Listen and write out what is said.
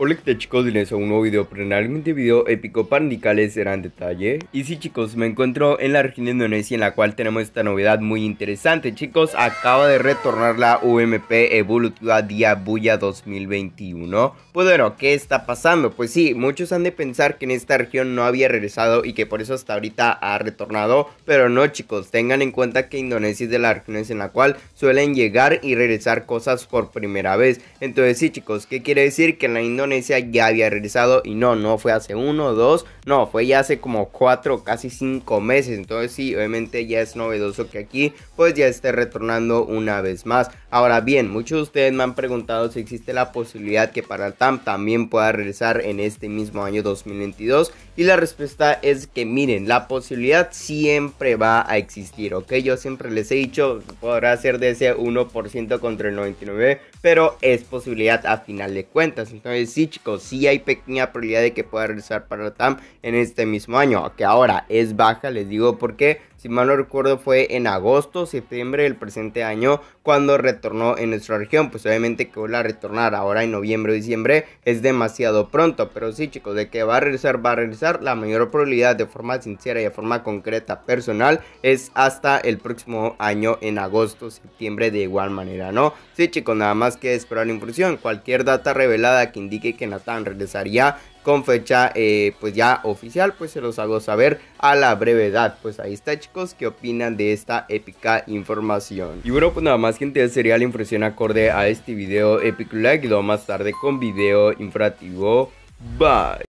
Hola ¿qué tal chicos, bienvenidos a un nuevo video, pero en video épico para será en detalle Y sí chicos, me encuentro en la región de Indonesia en la cual tenemos esta novedad muy interesante Chicos, acaba de retornar la UMP Evolutiva Diabuya 2021 Pues bueno, ¿qué está pasando? Pues sí, muchos han de pensar que en esta región no había regresado y que por eso hasta ahorita ha retornado Pero no chicos, tengan en cuenta que Indonesia es de la región en la cual suelen llegar y regresar cosas por primera vez Entonces sí chicos, ¿qué quiere decir? Que en la Indonesia ya había regresado y no, no fue hace uno, dos, no, fue ya hace como cuatro, casi cinco meses. Entonces sí, obviamente ya es novedoso que aquí pues ya esté retornando una vez más. Ahora bien, muchos de ustedes me han preguntado si existe la posibilidad que para el TAM también pueda regresar en este mismo año 2022 y la respuesta es que miren, la posibilidad siempre va a existir, ¿ok? Yo siempre les he dicho, podrá ser de ese 1% contra el 99%, pero es posibilidad a final de cuentas. Entonces sí, chicos, sí hay pequeña probabilidad de que pueda regresar para la TAM en este mismo año, que ahora es baja, les digo Porque, Si mal no recuerdo fue en agosto, septiembre del presente año cuando retornó en nuestra región. Pues obviamente que vuelva a retornar ahora en noviembre o diciembre es demasiado pronto. Pero sí chicos, de que va a regresar, va a regresar. La mayor probabilidad de forma sincera y de forma concreta personal es hasta el próximo año en agosto, septiembre de igual manera, ¿no? Sí chicos, nada más que esperar la información. Cualquier data revelada que indique que Natán regresaría con fecha eh, pues ya oficial, pues se los hago saber a la brevedad. Pues ahí está chicos, ¿qué opinan de esta épica información? Y bueno, pues nada más gente, sería la impresión acorde a este video Epic like, y luego más tarde con video infrativo Bye.